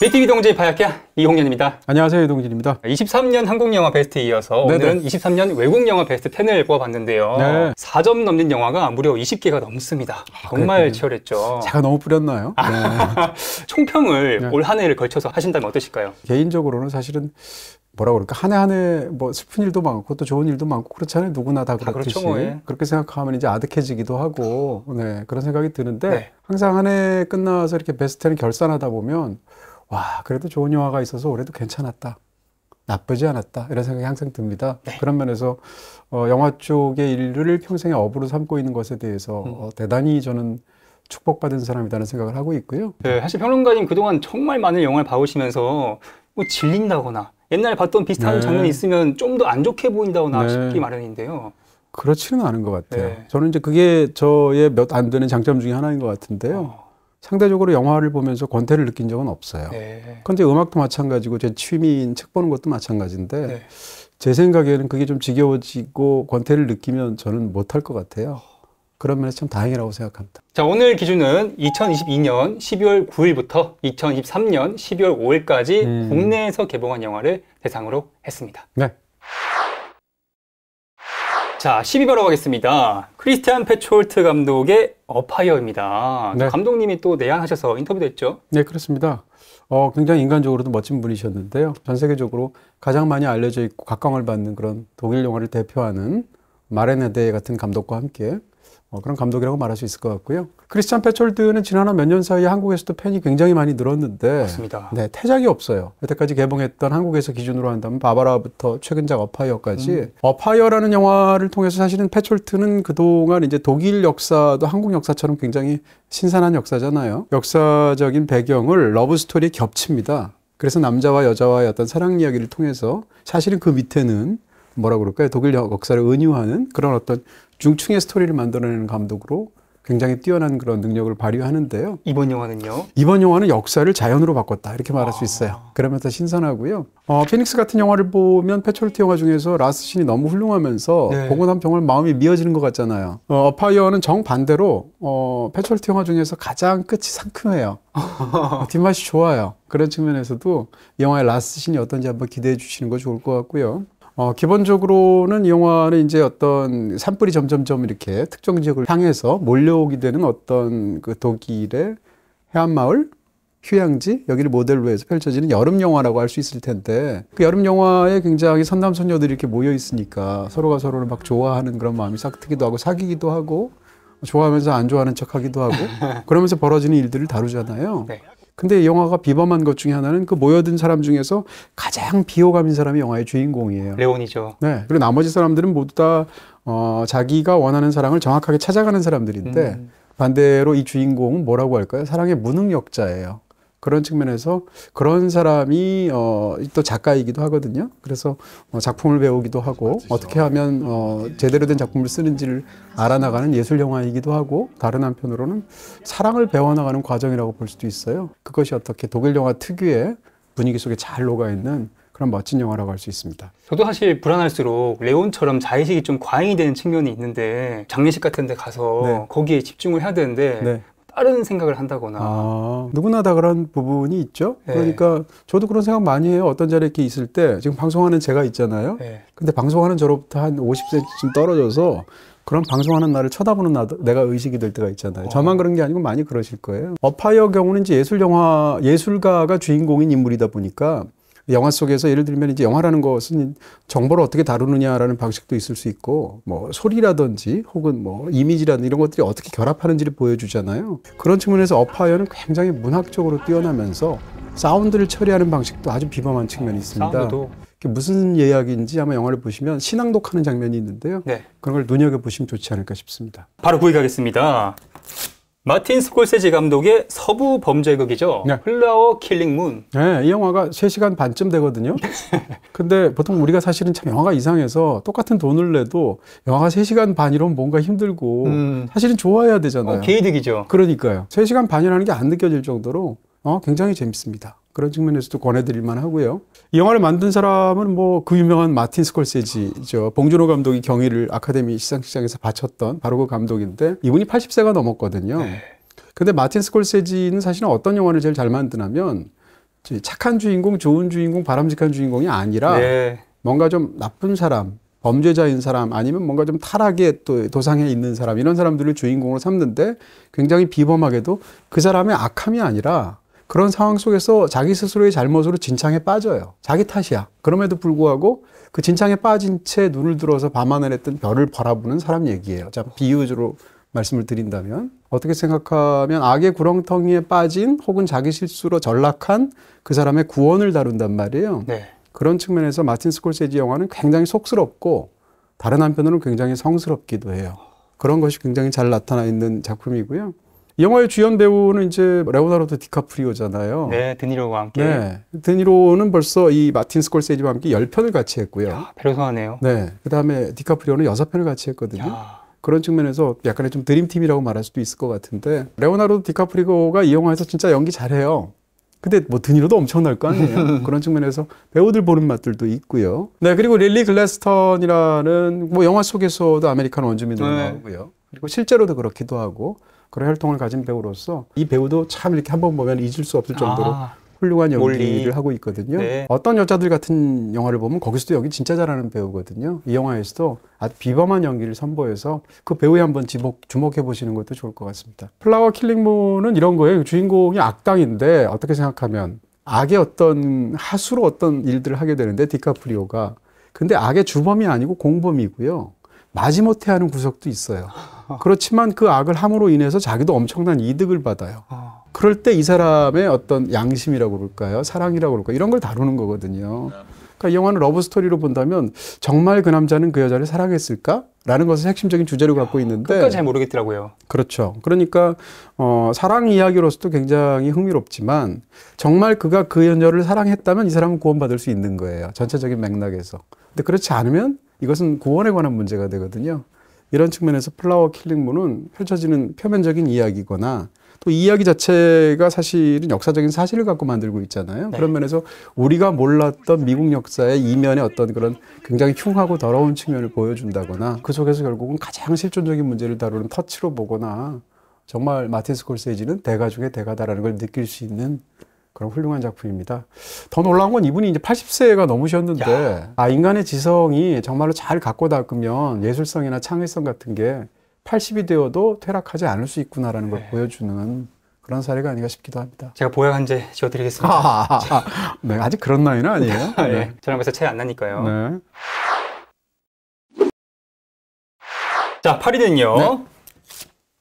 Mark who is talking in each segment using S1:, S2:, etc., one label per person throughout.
S1: BTV 동지 바야키 이홍년입니다.
S2: 안녕하세요 이동진입니다.
S1: 23년 아, 한국 영화 베스트에 이어서 네네. 오늘은 23년 외국 영화 베스트 10을 뽑아봤는데요. 네. 4점 넘는 영화가 무려 20개가 넘습니다. 아, 정말 그랬군요. 치열했죠.
S2: 제가 너무 뿌렸나요? 아, 네.
S1: 총평을 네. 올한 해를 걸쳐서 하신다면 어떠실까요?
S2: 개인적으로는 사실은 뭐라 그럴까 한 해 한 해뭐 슬픈 일도 많고 또 좋은 일도 많고 그렇잖아요 누구나 다, 다 아, 그렇죠, 그렇듯이 그렇죠, 뭐. 예. 그렇게 생각하면 이제 아득해지기도 하고 네 그런 생각이 드는데 네. 항상 한 해 끝나서 이렇게 베스트를 결산하다 보면 와, 그래도 좋은 영화가 있어서 올해도 괜찮았다. 나쁘지 않았다. 이런 생각이 항상 듭니다. 네. 그런 면에서 어, 영화 쪽의 인류를 평생의 업으로 삼고 있는 것에 대해서 음. 어, 대단히 저는 축복받은 사람이라는 생각을 하고 있고요.
S1: 네, 사실 평론가님 그동안 정말 많은 영화를 봐오시면서 뭐 질린다거나 옛날에 봤던 비슷한 네. 장면이 있으면 좀 더 안 좋게 보인다거나 네. 싶기 마련인데요.
S2: 그렇지는 않은 것 같아요. 네. 저는 이제 그게 저의 몇 안 되는 장점 중에 하나인 것 같은데요. 어. 상대적으로 영화를 보면서 권태를 느낀 적은 없어요. 그런데 네. 음악도 마찬가지고 제 취미인 책 보는 것도 마찬가지인데 네. 제 생각에는 그게 좀 지겨워지고 권태를 느끼면 저는 못할 것 같아요. 그런 면에서 참 다행이라고 생각합니다.
S1: 자, 오늘 기준은 2022년 12월 9일부터 2023년 12월 5일까지 음. 국내에서 개봉한 영화를 대상으로 했습니다. 네. 자, 12바로 가겠습니다. 크리스티안 페초홀트 감독의 어파이어입니다. 네. 감독님이 또 내한하셔서 인터뷰됐죠
S2: 네, 그렇습니다. 어, 굉장히 인간적으로도 멋진 분이셨는데요. 전 세계적으로 가장 많이 알려져 있고 각광을 받는 그런 독일 영화를 대표하는 마렌네데 같은 감독과 함께 어, 그런 감독이라고 말할 수 있을 것 같고요. 크리스찬 패철드는 지난 몇 년 사이에 한국에서도 팬이 굉장히 많이 늘었는데 맞습니다. 네, 태작이 없어요. 여태까지 개봉했던 한국에서 기준으로 한다면 바바라부터 최근작 어파이어까지 음. 어파이어라는 영화를 통해서 사실은 패철트는 그동안 이제 독일 역사도 한국 역사처럼 굉장히 신선한 역사잖아요. 역사적인 배경을 러브 스토리 겹칩니다. 그래서 남자와 여자와의 어떤 사랑 이야기를 통해서 사실은 그 밑에는 뭐라 그럴까요? 독일 역사를 은유하는 그런 어떤 중층의 스토리를 만들어내는 감독으로 굉장히 뛰어난 그런 능력을 발휘하는데요.
S1: 이번 영화는요?
S2: 이번 영화는 역사를 자연으로 바꿨다 이렇게 말할 아... 수 있어요. 그러면서 신선하고요. 어, 피닉스 같은 영화를 보면 페철트 영화 중에서 라스 신이 너무 훌륭하면서 네. 보고 난면 정말 마음이 미어지는 것 같잖아요. 어, 파이어는 정반대로 어, 페철트 영화 중에서 가장 끝이 상큼해요. 뒷맛이 좋아요. 그런 측면에서도 영화의 라스 신이 어떤지 한번 기대해 주시는 거 좋을 것 같고요. 어, 기본적으로는 이 영화는 이제 어떤 산불이 점점점 이렇게 특정 지역을 향해서 몰려오게 되는 어떤 그 독일의 해안마을 휴양지 여기를 모델로 해서 펼쳐지는 여름 영화라고 할 수 있을 텐데 그 여름 영화에 굉장히 선남 선녀들이 이렇게 모여 있으니까 서로가 서로를 막 좋아하는 그런 마음이 싹 트기도 하고 사귀기도 하고 좋아하면서 안 좋아하는 척하기도 하고 그러면서 벌어지는 일들을 다루잖아요. 네. 근데 영화가 비범한 것 중에 하나는 그 모여든 사람 중에서 가장 비호감인 사람이 영화의 주인공이에요.
S1: 레온이죠.
S2: 네. 그리고 나머지 사람들은 모두 다 어, 자기가 원하는 사랑을 정확하게 찾아가는 사람들인데 음. 반대로 이 주인공은 뭐라고 할까요? 사랑의 무능력자예요. 그런 측면에서 그런 사람이 어, 또 작가이기도 하거든요. 그래서 어, 작품을 배우기도 하고 맞죠 어떻게 하면 어, 제대로 된 작품을 쓰는지를 알아나가는 예술 영화이기도 하고 다른 한편으로는 사랑을 배워나가는 과정이라고 볼 수도 있어요. 그것이 어떻게 독일 영화 특유의 분위기 속에 잘 녹아 있는 그런 멋진 영화라고 할 수 있습니다.
S1: 저도 사실 불안할수록 레온처럼 자의식이 좀 과잉이 되는 측면이 있는데 장례식 같은 데 가서 네. 거기에 집중을 해야 되는데 네.
S2: 다른 생각을 한다거나 아, 누구나 다 그런 부분이 있죠. 네. 그러니까 저도 그런 생각 많이 해요. 어떤 자리에 이렇게 있을 때 지금 방송하는 제가 있잖아요. 네. 근데 방송하는 저로부터 한 50세쯤 떨어져서 그런 방송하는 나를 쳐다보는 나, 도 내가 의식이 될 때가 있잖아요. 어. 저만 그런 게 아니고 많이 그러실 거예요. 어파이어 경우는 이제 예술 영화 예술가가 주인공인 인물이다 보니까 영화 속에서 예를 들면 이제 영화라는 것은 정보를 어떻게 다루느냐라는 방식도 있을 수 있고 뭐 소리라든지 혹은 뭐 이미지라든지 이런 것들이 어떻게 결합하는지를 보여주잖아요. 그런 측면에서 어파이어는 굉장히 문학적으로 뛰어나면서 사운드를 처리하는 방식도 아주 비범한 측면이 있습니다. 사운드도. 무슨 예약인지 아마 영화를 보시면 신앙독하는 장면이 있는데요. 네. 그런 걸 눈여겨 보시면 좋지 않을까 싶습니다.
S1: 바로 구입하겠습니다. 마틴 스콜세지 감독의 서부 범죄극이죠.
S2: 네. 흘라워
S1: 킬링 문.
S2: 네, 이 영화가 3시간 반쯤 되거든요. 근데 보통 우리가 사실은 참 영화가 이상해서 똑같은 돈을 내도 영화가 3시간 반이면 뭔가 힘들고 음. 사실은 좋아야 되잖아요. 어, 개이득이죠. 그러니까요. 3시간 반이라는 게 안 느껴질 정도로 어, 굉장히 재밌습니다. 그런 측면에서도 권해드릴만 하고요. 이 영화를 만든 사람은 뭐 그 유명한 마틴 스콜세지죠. 봉준호 감독이 경의를 아카데미 시상식장에서 바쳤던 바로 그 감독인데 이분이 80세가 넘었거든요. 네. 근데 마틴 스콜세지는 사실은 어떤 영화를 제일 잘 만드냐면 착한 주인공, 좋은 주인공, 바람직한 주인공이 아니라 네. 뭔가 좀 나쁜 사람, 범죄자인 사람 아니면 뭔가 좀타락에또 도상에 있는 사람 이런 사람들을 주인공으로 삼는데 굉장히 비범하게도 그 사람의 악함이 아니라 그런 상황 속에서 자기 스스로의 잘못으로 진창에 빠져요. 자기 탓이야. 그럼에도 불구하고 그 진창에 빠진 채 눈을 들어서 밤하늘 했던 별을 바라보는 사람 얘기예요. 자, 비유로 적으 말씀을 드린다면 어떻게 생각하면 악의 구렁텅이에 빠진 혹은 자기 실수로 전락한 그 사람의 구원을 다룬단 말이에요. 네. 그런 측면에서 마틴 스콜세지 영화는 굉장히 속스럽고 다른 한편으로는 굉장히 성스럽기도 해요. 그런 것이 굉장히 잘 나타나 있는 작품이고요. 영화의 주연 배우는 이제 레오나르도 디카프리오잖아요.
S1: 네, 드니로와 함께. 네.
S2: 드니로는 벌써 이 마틴 스콜세지와 함께 1 0편을 같이 했고요. 야, 배려하네요. 네. 그다음에 디카프리오는 6 편을 같이 했거든요. 야. 그런 측면에서 약간의 좀 드림팀이라고 말할 수도 있을 것 같은데 레오나르도 디카프리오가 이 영화에서 진짜 연기 잘해요. 근데 뭐 드니로도 엄청날 거 아니에요. 그런 측면에서 배우들 보는 맛들도 있고요. 네, 그리고 릴리 글래스턴이라는 뭐 영화 속에서도 아메리칸 원주민으로 네. 나오고요. 그리고 실제로도 그렇기도 하고 그런 혈통을 가진 배우로서 이 배우도 참 이렇게 한번 보면 잊을 수 없을 정도로 아. 훌륭한 연기를 몰리. 하고 있거든요. 네. 어떤 여자들 같은 영화를 보면 거기서도 여기 진짜 잘하는 배우거든요. 이 영화에서도 아주 비범한 연기를 선보여서 그 배우에 한번 지목, 주목해 보시는 것도 좋을 것 같습니다. 플라워 킬링문은 이런 거예요. 주인공이 악당인데 어떻게 생각하면 악의 어떤 하수로 어떤 일들을 하게 되는데 디카프리오가 근데 악의 주범이 아니고 공범이고요. 마지못해 하는 구석도 있어요. 그렇지만 그 악을 함으로 인해서 자기도 엄청난 이득을 받아요. 아. 그럴 때 이 사람의 어떤 양심이라고 그럴까요? 사랑이라고 그럴까요? 이런 걸 다루는 거거든요. 그러니까 영화는 러브스토리로 본다면 정말 그 남자는 그 여자를 사랑했을까? 라는 것을 핵심적인 주제로 갖고 아, 있는데. 끝까지 잘
S1: 모르겠더라고요.
S2: 그렇죠. 그러니까, 어, 사랑 이야기로서도 굉장히 흥미롭지만 정말 그가 그 여자를 사랑했다면 이 사람은 구원받을 수 있는 거예요. 전체적인 맥락에서. 근데 그렇지 않으면 이것은 구원에 관한 문제가 되거든요. 이런 측면에서 플라워 킬링문은 펼쳐지는 표면적인 이야기거나 또 이야기 자체가 사실은 역사적인 사실을 갖고 만들고 있잖아요. 네. 그런 면에서 우리가 몰랐던 미국 역사의 이면의 어떤 그런 굉장히 흉하고 더러운 측면을 보여준다거나 그 속에서 결국은 가장 실존적인 문제를 다루는 터치로 보거나 정말 마틴 스콜세지는 대가 중의 대가다라는 걸 느낄 수 있는 그런 훌륭한 작품입니다. 더 놀라운 건 이분이 이제 80세가 넘으셨는데 야. 아 인간의 지성이 정말로 잘 갖고 닦으면 예술성이나 창의성 같은 게 80이 되어도 퇴락하지 않을 수 있구나라는 걸 네. 보여주는 그런 사례가 아닌가 싶기도 합니다.
S1: 제가 보약 한제 지어드리겠습니다. 아,
S2: 네, 아직 그런 나이는 아니에요. 네. 네.
S1: 저랑 벌써 차이 안 나니까요. 네. 자, 8위는요.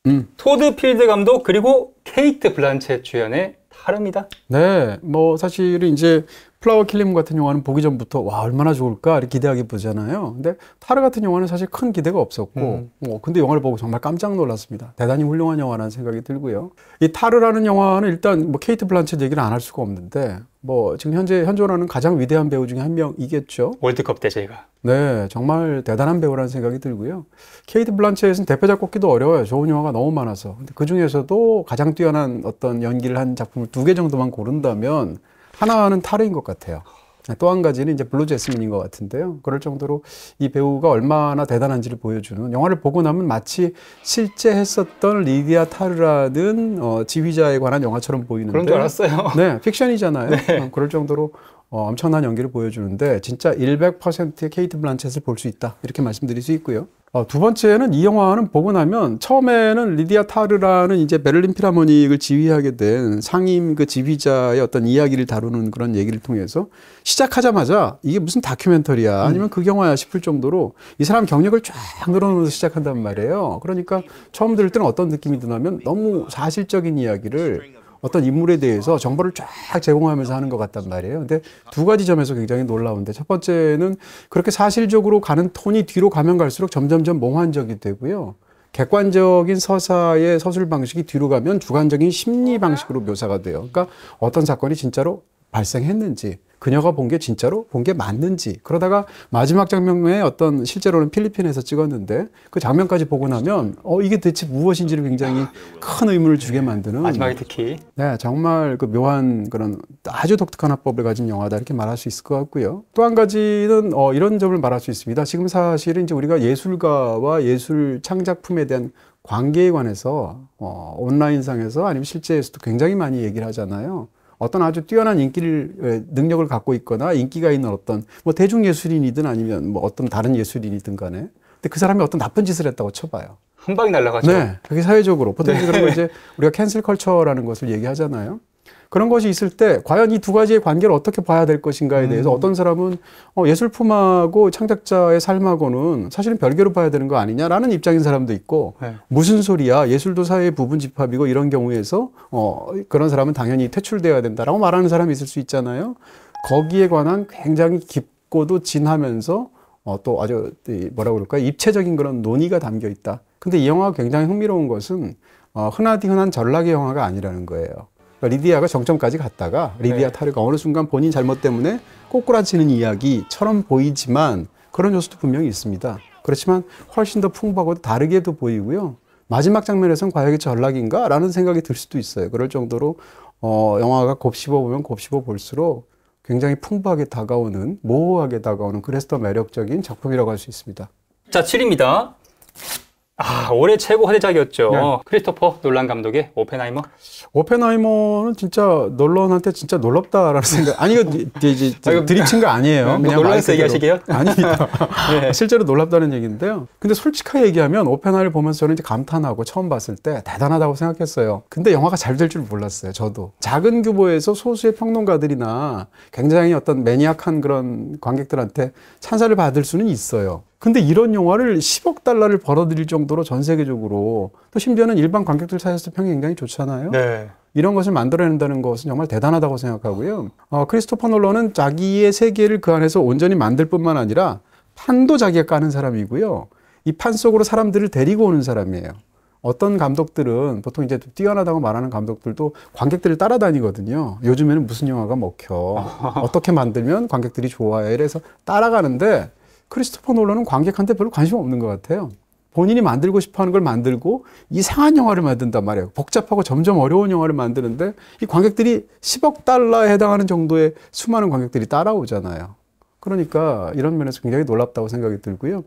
S1: 음. 토드 필드 감독 그리고 케이트 블란쳇 주연의 다릅니다.
S2: 네, 뭐 사실은 이제 플라워 킬림 같은 영화는 보기 전부터 와 얼마나 좋을까 이렇게 기대하기 보잖아요. 근데 타르 같은 영화는 사실 큰 기대가 없었고, 음. 어, 근데 영화를 보고 정말 깜짝 놀랐습니다. 대단히 훌륭한 영화라는 생각이 들고요. 이 타르라는 영화는 일단 뭐 케이트 블란쳇 얘기를 안 할 수가 없는데 뭐 지금 현재 현존하는 가장 위대한 배우 중에 한 명이겠죠.
S1: 월드컵 때 제가.
S2: 네, 정말 대단한 배우라는 생각이 들고요. 케이트 블란쳇은 대표작 꼽기도 어려워요. 좋은 영화가 너무 많아서. 근데 그 중에서도 가장 뛰어난 어떤 연기를 한 작품을 두 개 정도만 고른다면 하나는 타르인 것 같아요. 또 한 가지는 이제 블루 제스민인 것 같은데요. 그럴 정도로 이 배우가 얼마나 대단한지를 보여주는 영화를 보고 나면 마치 실제 했었던 리디아 타르라는 어, 지휘자에 관한 영화처럼 보이는데 그런 줄 알았어요. 네, 픽션이잖아요. 네. 그럴 정도로 어, 엄청난 연기를 보여주는데 진짜 100%의 케이트 블란쳇을 볼 수 있다 이렇게 말씀드릴 수 있고요. 어, 두 번째는 이 영화는 보고 나면 처음에는 리디아 타르라는 이제 베를린 피라모닉을 지휘하게 된 상임 그 지휘자의 어떤 이야기를 다루는 그런 얘기를 통해서 시작하자마자 이게 무슨 다큐멘터리야 음. 아니면 그 영화야 싶을 정도로 이 사람 경력을 쫙 늘어놓으면서 시작한단 말이에요. 그러니까 처음 들을 때는 어떤 느낌이 드냐면 너무 사실적인 이야기를 어떤 인물에 대해서 정보를 쫙 제공하면서 하는 것 같단 말이에요. 근데 두 가지 점에서 굉장히 놀라운데 첫 번째는 그렇게 사실적으로 가는 톤이 뒤로 가면 갈수록 점점점 몽환적이 되고요. 객관적인 서사의 서술 방식이 뒤로 가면 주관적인 심리 방식으로 묘사가 돼요. 그러니까 어떤 사건이 진짜로 발생했는지 그녀가 본 게 진짜로 본 게 맞는지 그러다가 마지막 장면에 어떤 실제로는 필리핀에서 찍었는데 그 장면까지 보고 나면 어 이게 대체 무엇인지를 굉장히 큰 의문을 주게 만드는 마지막에 특히 네 정말 그 묘한 그런 아주 독특한 화법을 가진 영화다 이렇게 말할 수 있을 것 같고요 또 한 가지는 어 이런 점을 말할 수 있습니다 지금 사실은 이제 우리가 예술가와 예술 창작품에 대한 관계에 관해서 어, 온라인상에서 아니면 실제에서도 굉장히 많이 얘기를 하잖아요. 어떤 아주 뛰어난 인기를 예, 능력을 갖고 있거나 인기가 있는 어떤 뭐 대중 예술인이든 아니면 뭐 어떤 다른 예술인이든 간에 근데 그 사람이 어떤 나쁜 짓을 했다고 쳐봐요.
S1: 한 방에 날라가죠. 네,
S2: 그게 사회적으로 네. 보통 네. 그런 거 이제 우리가 캔슬 컬처라는 것을 얘기하잖아요. 그런 것이 있을 때 과연 이 두 가지의 관계를 어떻게 봐야 될 것인가에 음. 대해서 음. 어떤 사람은 어, 예술품하고 창작자의 삶하고는 사실은 별개로 봐야 되는 거 아니냐라는 입장인 사람도 있고 네. 무슨 소리야 예술도 사회의 부분 집합이고 이런 경우에서 어, 그런 사람은 당연히 퇴출돼야 된다라고 말하는 사람이 있을 수 있잖아요. 거기에 관한 굉장히 깊고도 진하면서 어, 또 아주 뭐라 그럴까 요 입체적인 그런 논의가 담겨 있다. 근데 이 영화가 굉장히 흥미로운 것은 어, 흔하디 흔한 전락의 영화가 아니라는 거예요. 그러니까 리디아가 정점까지 갔다가 리디아 네. 타르가 어느 순간 본인 잘못 때문에 꼬꾸라지는 이야기처럼 보이지만 그런 요소도 분명히 있습니다. 그렇지만 훨씬 더 풍부하고 다르게도 보이고요. 마지막 장면에선 과연 이게 전락인가? 라는 생각이 들 수도 있어요. 그럴 정도로 어, 영화가 곱씹어 보면 곱씹어 볼수록 굉장히 풍부하게 다가오는 모호하게 다가오는 그래서 더 매력적인 작품이라고 할 수 있습니다.
S1: 자, 7입니다. 아, 올해 최고 화제작이었죠. 네. 크리스토퍼 놀란 감독의 오펜하이머.
S2: 오펜하이머는 진짜 놀런한테 진짜 놀랍다라는 생각. 아니, 이거 이제 드립친 아, 거 아니에요. 뭐 그냥 놀란서 얘기하시게요? 아닙니다. 네. 실제로 놀랍다는 얘기인데요. 근데 솔직하게 얘기하면 오펜하이를 보면서 저는 이제 감탄하고 처음 봤을 때 대단하다고 생각했어요. 근데 영화가 잘 될 줄 몰랐어요. 저도. 작은 규모에서 소수의 평론가들이나 굉장히 어떤 매니악한 그런 관객들한테 찬사를 받을 수는 있어요. 근데 이런 영화를 10억 달러를 벌어들일 정도로 전 세계적으로 또 심지어는 일반 관객들 사이에서 평이 굉장히 좋잖아요. 네. 이런 것을 만들어낸다는 것은 정말 대단하다고 생각하고요. 어, 크리스토퍼 놀러는 자기의 세계를 그 안에서 온전히 만들 뿐만 아니라 판도 자기가 까는 사람이고요. 이 판 속으로 사람들을 데리고 오는 사람이에요. 어떤 감독들은 보통 이제 뛰어나다고 말하는 감독들도 관객들을 따라다니거든요. 요즘에는 무슨 영화가 먹혀. 어떻게 만들면 관객들이 좋아해. 이래서 따라가는데 크리스토퍼 놀러는 관객한테 별로 관심 없는 것 같아요. 본인이 만들고 싶어 하는 걸 만들고 이상한 영화를 만든단 말이에요. 복잡하고 점점 어려운 영화를 만드는데 이 관객들이 10억 달러에 해당하는 정도의 수많은 관객들이 따라오잖아요. 그러니까 이런 면에서 굉장히 놀랍다고 생각이 들고요.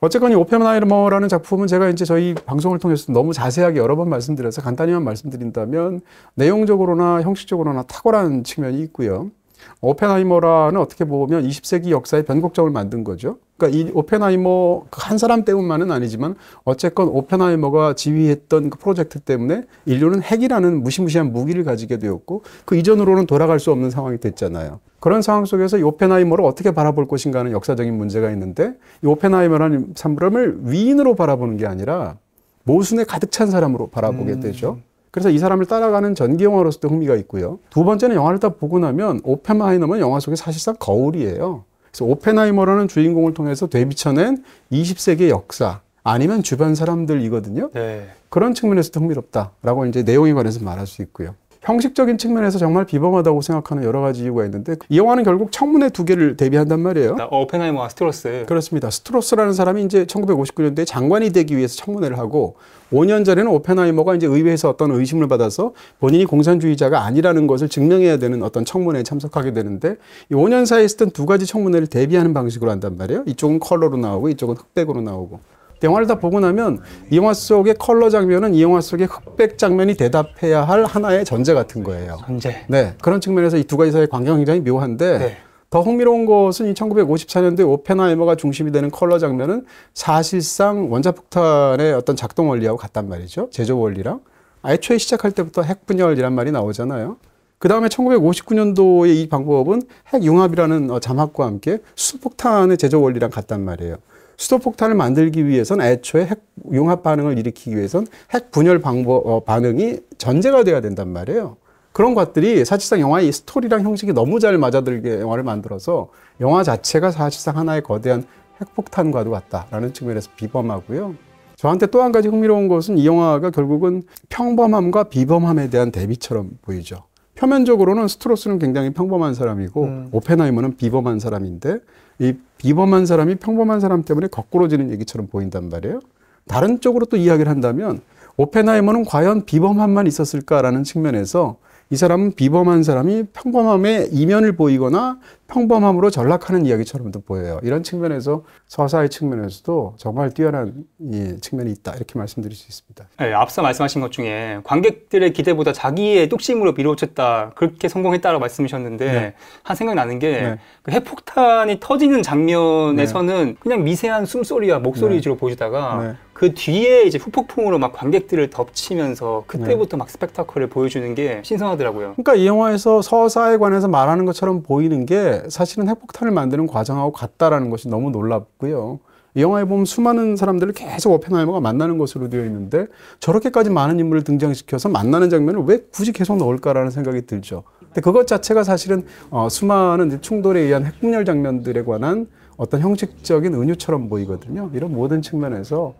S2: 어쨌건 이 오펜하이머라는 작품은 제가 이제 저희 방송을 통해서 너무 자세하게 여러 번 말씀드려서 간단히만 말씀드린다면 내용적으로나 형식적으로나 탁월한 측면이 있고요. 오펜하이머라는 어떻게 보면 20세기 역사의 변곡점을 만든 거죠. 그러니까 이 오펜하이머 그 한 사람 때문만은 아니지만 어쨌건 오펜하이머가 지휘했던 그 프로젝트 때문에 인류는 핵이라는 무시무시한 무기를 가지게 되었고 그 이전으로는 돌아갈 수 없는 상황이 됐잖아요. 그런 상황 속에서 이 오펜하이머를 어떻게 바라볼 것인가 하는 역사적인 문제가 있는데 이 오펜하이머라는 사람을 위인으로 바라보는 게 아니라 모순에 가득 찬 사람으로 바라보게 음. 되죠. 그래서 이 사람을 따라가는 전기 영화로서도 흥미가 있고요. 두 번째는 영화를 딱 보고 나면 오펜하이머는 영화 속에 사실상 거울이에요. 그래서 오펜하이머라는 주인공을 통해서 되비쳐낸 20세기 역사 아니면 주변 사람들이거든요. 네. 그런 측면에서도 흥미롭다라고 이제 내용에 관해서 말할 수 있고요. 형식적인 측면에서 정말 비범하다고 생각하는 여러 가지 이유가 있는데 이 영화는 결국 청문회 두 개를 대비한단 말이에요. 오펜하이머와 스트로스. 그렇습니다. 스트로스라는 사람이 이제 1959년도에 장관이 되기 위해서 청문회를 하고 5년 전에는 오펜하이머가 이제 의회에서 어떤 의심을 받아서 본인이 공산주의자가 아니라는 것을 증명해야 되는 어떤 청문회에 참석하게 되는데 이 5년 사이에 있었던 두 가지 청문회를 대비하는 방식으로 한단 말이에요. 이쪽은 컬러로 나오고 이쪽은 흑백으로 나오고. 영화를 다 보고 나면 이 영화 속의 컬러 장면은 이 영화 속의 흑백 장면이 대답해야 할 하나의 전제 같은 거예요. 전제. 네. 그런 측면에서 이 두 가지 사이의 관계 굉장히 묘한데 네. 더 흥미로운 것은 이 1954년도에 오펜하이머가 중심이 되는 컬러 장면은 사실상 원자폭탄의 어떤 작동 원리하고 같단 말이죠. 제조 원리랑. 애초에 시작할 때부터 핵 분열이란 말이 나오잖아요. 그 다음에 1959년도에 이 방법은 핵융합이라는 자막과 어, 함께 수폭탄의 제조 원리랑 같단 말이에요. 수소폭탄을 만들기 위해선 애초에 핵 융합 반응을 일으키기 위해선 핵 분열 방법 어, 반응이 전제가 돼야 된단 말이에요. 그런 것들이 사실상 영화의 스토리랑 형식이 너무 잘 맞아들게 영화를 만들어서 영화 자체가 사실상 하나의 거대한 핵폭탄과도 같다라는 측면에서 비범하고요. 저한테 또 한 가지 흥미로운 것은 이 영화가 결국은 평범함과 비범함에 대한 대비처럼 보이죠. 표면적으로는 스트로스는 굉장히 평범한 사람이고 음. 오펜하이머는 비범한 사람인데 이 비범한 사람이 평범한 사람 때문에 거꾸로지는 얘기처럼 보인단 말이에요. 다른 쪽으로 또 이야기를 한다면 오펜하이머는 과연 비범함만 있었을까라는 측면에서 이 사람은 비범한 사람이 평범함의 이면을 보이거나 평범함으로 전락하는 이야기처럼도 보여요. 이런 측면에서 서사의 측면에서도 정말 뛰어난 예, 측면이 있다 이렇게 말씀드릴 수 있습니다.
S1: 네, 앞서 말씀하신 것 중에 관객들의 기대보다 자기의 뚝심으로 밀어붙였다 그렇게 성공했다라고 말씀하셨는데 네. 한 생각 나는 게 네. 그 핵폭탄이 터지는 장면에서는 네. 그냥 미세한 숨소리와 목소리 위주로 네. 보시다가 네. 그 뒤에 이제 후폭풍으로 막 관객들을 덮치면서 그때부터 네. 막 스펙타클을 보여주는 게 신선하더라고요.
S2: 그러니까 이 영화에서 서사에 관해서 말하는 것처럼 보이는 게 사실은 핵폭탄을 만드는 과정하고 같다라는 것이 너무 놀랍고요. 이 영화에 보면 수많은 사람들을 계속 오펜하이머가 만나는 것으로 되어 있는데 저렇게까지 많은 인물을 등장시켜서 만나는 장면을 왜 굳이 계속 넣을까라는 생각이 들죠. 근데 그것 자체가 사실은 어, 수많은 충돌에 의한 핵분열 장면들에 관한 어떤 형식적인 은유처럼 보이거든요. 이런 모든 측면에서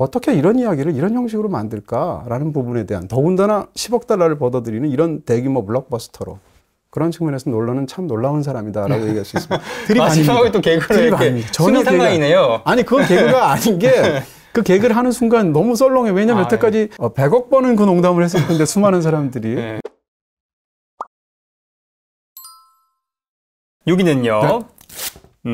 S2: 어떻게 이런 이야기를 이런 형식으로 만들까라는 부분에 대한 더군다나 10억 달러를 벌어들이는 이런 대규모 블록버스터로 그런 측면에서 논란은 참 놀라운 사람이다라고 네. 얘기할 수 있습니다. 드립 아니또 개그를 이렇게 상관이네요. 아니 그건 개그가 아닌 게. 네. 그 개그를 하는 순간 너무 썰렁해. 왜냐면 아, 여태까지 예. 100억 어, 번은 그 농담을 했었는데 수많은 사람들이. 예. 여기는요. 네?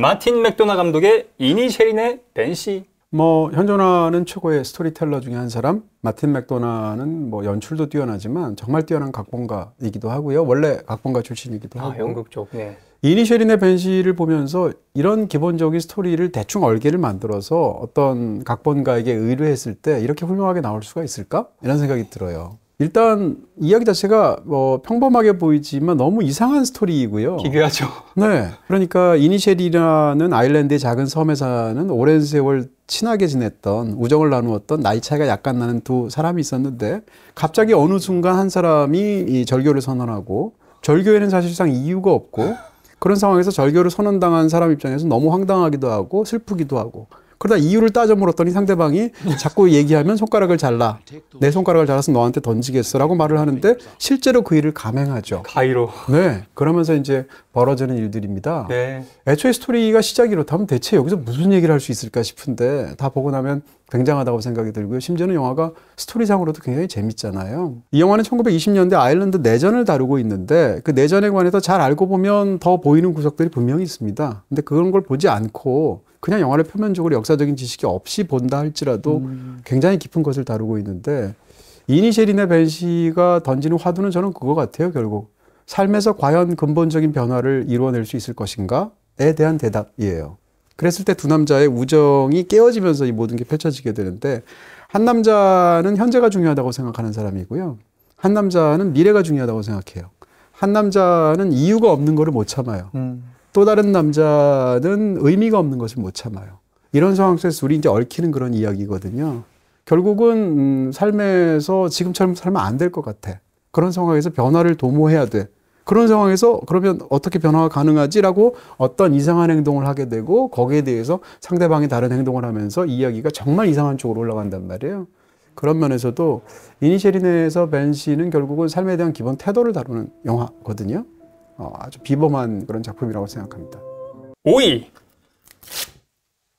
S1: 마틴 맥도나 감독의 이니쉐린의 벤시
S2: 뭐 현존하는 최고의 스토리텔러 중에 한 사람 마틴 맥도나는 뭐 연출도 뛰어나지만 정말 뛰어난 각본가이기도 하고요. 원래 각본가 출신이기도 아, 하고. 연극 쪽. 네. 이니셜인의 벤시를 보면서 이런 기본적인 스토리를 대충 얼개를 만들어서 어떤 각본가에게 의뢰했을 때 이렇게 훌륭하게 나올 수가 있을까? 이런 생각이 들어요. 일단 이야기 자체가 뭐 평범하게 보이지만 너무 이상한 스토리이고요. 기괴하죠. 네. 그러니까 이니셜이라는 아일랜드의 작은 섬에 사는 오랜 세월 친하게 지냈던 우정을 나누었던 나이 차이가 약간 나는 두 사람이 있었는데 갑자기 어느 순간 한 사람이 이 절교를 선언하고 절교에는 사실상 이유가 없고 그런 상황에서 절교를 선언당한 사람 입장에서 너무 황당하기도 하고 슬프기도 하고 그러다 이유를 따져 물었더니 상대방이 자꾸 얘기하면 손가락을 잘라. 내 손가락을 잘라서 너한테 던지겠어라고 말을 하는데 실제로 그 일을 감행하죠. 가위로. 네. 그러면서 이제 벌어지는 일들입니다. 네. 애초에 스토리가 시작이 이렇다면 대체 여기서 무슨 얘기를 할 수 있을까 싶은데 다 보고 나면 굉장하다고 생각이 들고요. 심지어는 영화가 스토리상으로도 굉장히 재밌잖아요. 이 영화는 1920년대 아일랜드 내전을 다루고 있는데 그 내전에 관해서 잘 알고 보면 더 보이는 구석들이 분명히 있습니다. 근데 그런 걸 보지 않고 그냥 영화를 표면적으로 역사적인 지식이 없이 본다 할지라도 음. 굉장히 깊은 것을 다루고 있는데 이니셰린의 벤시가 던지는 화두는 저는 그거 같아요. 결국 삶에서 과연 근본적인 변화를 이루어낼 수 있을 것인가에 대한 대답이에요. 그랬을 때 두 남자의 우정이 깨어지면서 이 모든 게 펼쳐지게 되는데 한 남자는 현재가 중요하다고 생각하는 사람이고요. 한 남자는 미래가 중요하다고 생각해요. 한 남자는 이유가 없는 거를 못 참아요. 음. 또 다른 남자는 의미가 없는 것을 못 참아요. 이런 상황 속에서 우리 이제 얽히는 그런 이야기거든요. 결국은 음, 삶에서 지금처럼 살면 안 될 것 같아. 그런 상황에서 변화를 도모해야 돼. 그런 상황에서 그러면 어떻게 변화가 가능하지라고 어떤 이상한 행동을 하게 되고 거기에 대해서 상대방이 다른 행동을 하면서 이야기가 정말 이상한 쪽으로 올라간단 말이에요. 그런 면에서도 이니셜인에서 벤 씨는 결국은 삶에 대한 기본 태도를 다루는 영화거든요. 어, 아주 비범한 그런 작품이라고 생각합니다. 5위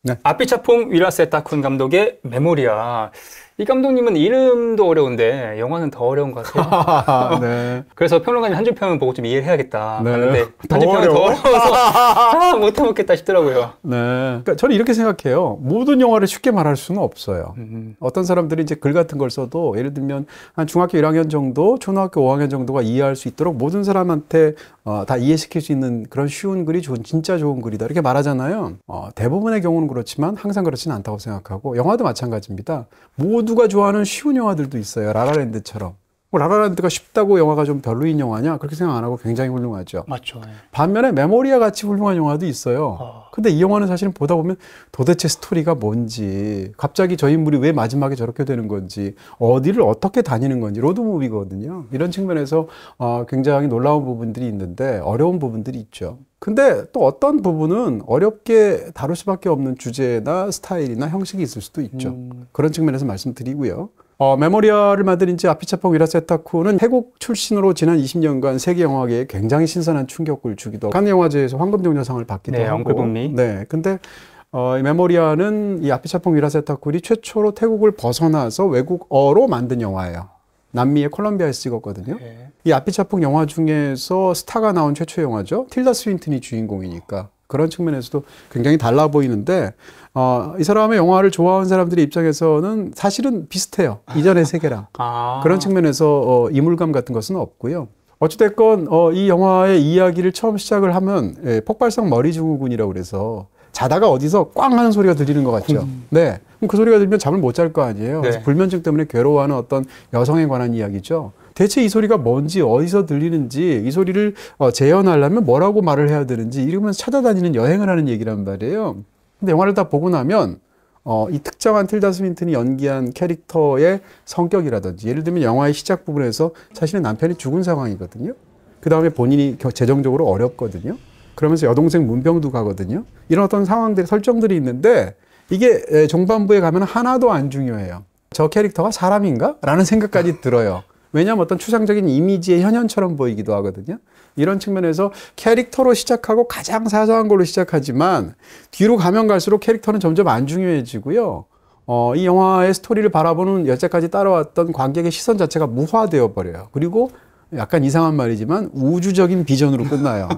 S2: 네.
S1: 아피차폼 위라세타쿤 감독의 메모리아. 이 감독님은 이름도 어려운데 영화는 더 어려운 것
S2: 같아요. 네.
S1: 그래서 평론가님 한 줄평 을 보고 좀 이해를 해야겠다. 네. 하는 한줄평은 더 어려워서 못 해먹겠다 싶더라고요.
S2: 네. 그러니까 저는 이렇게 생각해요. 모든 영화를 쉽게 말할 수는 없어요. 음. 어떤 사람들이 이제 글 같은 걸 써도 예를 들면 한 중학교 1학년 정도, 초등학교 5학년 정도가 이해할 수 있도록 모든 사람한테 어, 다 이해시킬 수 있는 그런 쉬운 글이 좋은 진짜 좋은 글이다 이렇게 말하잖아요. 어, 대부분의 경우는 그렇지만 항상 그렇지는 않다고 생각하고 영화도 마찬가지입니다. 모든 모두가 좋아하는 쉬운 영화들도 있어요. 라라랜드처럼. 뭐 라라랜드가 쉽다고 영화가 좀 별로인 영화냐? 그렇게 생각 안 하고 굉장히 훌륭하죠. 맞죠. 예. 반면에 메모리와 같이 훌륭한 영화도 있어요. 어. 근데 이 영화는 사실은 보다 보면 도대체 스토리가 뭔지, 갑자기 저 인물이 왜 마지막에 저렇게 되는 건지, 어디를 어떻게 다니는 건지, 로드무비거든요. 이런 측면에서 어, 굉장히 놀라운 부분들이 있는데 어려운 부분들이 있죠. 근데 또 어떤 부분은 어렵게 다룰 수밖에 없는 주제나 스타일이나 형식이 있을 수도 있죠. 음. 그런 측면에서 말씀드리고요. 어, 메모리아를 만든 지아피차퐁 위라세타쿠는 태국 출신으로 지난 20년간 세계 영화계에 굉장히 신선한 충격을 주기도 하고 칸 영화제에서 황금종려상을 받기도 네, 하고 영 네, 근데 어, 이 메모리아는 이아피차퐁 위라세타쿠이 최초로 태국을 벗어나서 외국어로 만든 영화예요. 남미의 콜롬비아에서 찍었거든요. 네. 이 아피차폭 영화 중에서 스타가 나온 최초 영화죠. 틸다 스윈튼이 주인공이니까 그런 측면에서도 굉장히 달라 보이는데 어, 이 사람의 영화를 좋아하는 사람들의 입장에서는 사실은 비슷해요. 이전의 세계랑 아. 그런 측면에서 어, 이물감 같은 것은 없고요. 어찌됐건 어, 이 영화의 이야기를 처음 시작을 하면 예, 폭발성 머리 증후군이라고 그래서 자다가 어디서 꽝 하는 소리가 들리는 것 같죠. 음. 네. 그럼 그 소리가 들면 리 잠을 못 잘 거 아니에요. 네. 불면증 때문에 괴로워하는 어떤 여성에 관한 이야기죠. 대체 이 소리가 뭔지 어디서 들리는지 이 소리를 어, 재현하려면 뭐라고 말을 해야 되는지 이러면서 찾아다니는 여행을 하는 얘기란 말이에요. 근데 영화를 다 보고 나면 어, 이 특정한 틸다 스윈튼이 연기한 캐릭터의 성격이라든지 예를 들면 영화의 시작 부분에서 자신의 남편이 죽은 상황이거든요. 그 다음에 본인이 재정적으로 어렵거든요. 그러면서 여동생 문병도 가거든요. 이런 어떤 상황들이 설정들이 있는데 이게 종반부에 가면 하나도 안 중요해요. 저 캐릭터가 사람인가? 라는 생각까지 들어요. 왜냐하면 어떤 추상적인 이미지의 현현처럼 보이기도 하거든요. 이런 측면에서 캐릭터로 시작하고 가장 사소한 걸로 시작하지만 뒤로 가면 갈수록 캐릭터는 점점 안 중요해지고요. 어, 이 영화의 스토리를 바라보는 여태까지 따라왔던 관객의 시선 자체가 무화되어 버려요. 그리고 약간 이상한 말이지만 우주적인 비전으로 끝나요.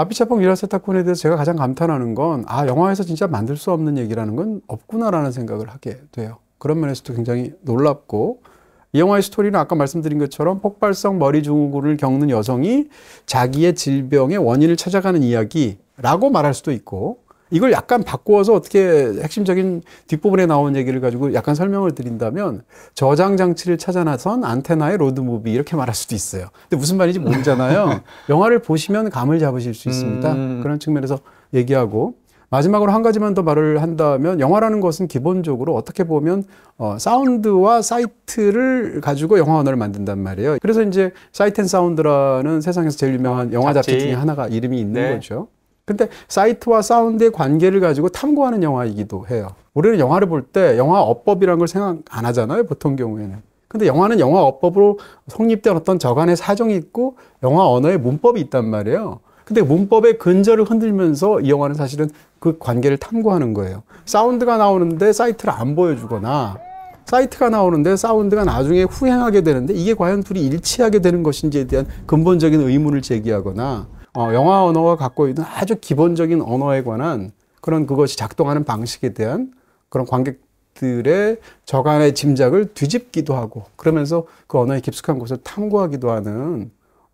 S2: 아비차펑 이라세타콘에 대해서 제가 가장 감탄하는 건, 아, 영화에서 진짜 만들 수 없는 얘기라는 건 없구나라는 생각을 하게 돼요. 그런 면에서도 굉장히 놀랍고, 이 영화의 스토리는 아까 말씀드린 것처럼 폭발성 머리 증후군을 겪는 여성이 자기의 질병의 원인을 찾아가는 이야기라고 말할 수도 있고, 이걸 약간 바꾸어서 어떻게 핵심적인 뒷부분에 나온 얘기를 가지고 약간 설명을 드린다면 저장 장치를 찾아나선 안테나의 로드 무비 이렇게 말할 수도 있어요. 근데 무슨 말인지 모르잖아요. 영화를 보시면 감을 잡으실 수 있습니다. 음... 그런 측면에서 얘기하고 마지막으로 한 가지만 더 말을 한다면 영화라는 것은 기본적으로 어떻게 보면 어, 사운드와 사이트를 가지고 영화 언어를 만든단 말이에요. 그래서 이제 사이트 앤 사운드라는 세상에서 제일 유명한 영화 잡지, 잡지 중에 하나가 이름이 있는 네. 거죠. 근데 사이트와 사운드의 관계를 가지고 탐구하는 영화이기도 해요. 우리는 영화를 볼 때 영화 어법이라는 걸 생각 안 하잖아요. 보통 경우에는. 근데 영화는 영화 어법으로 성립된 어떤 저간의 사정이 있고 영화 언어의 문법이 있단 말이에요. 근데 문법의 근절을 흔들면서 이 영화는 사실은 그 관계를 탐구하는 거예요. 사운드가 나오는데 사이트를 안 보여주거나 사이트가 나오는데 사운드가 나중에 후행하게 되는데 이게 과연 둘이 일치하게 되는 것인지에 대한 근본적인 의문을 제기하거나 어, 영화 언어가 갖고 있는 아주 기본적인 언어에 관한 그런 그것이 작동하는 방식에 대한 그런 관객들의 저간의 짐작을 뒤집기도 하고 그러면서 그언어에 깊숙한 곳을 탐구하기도 하는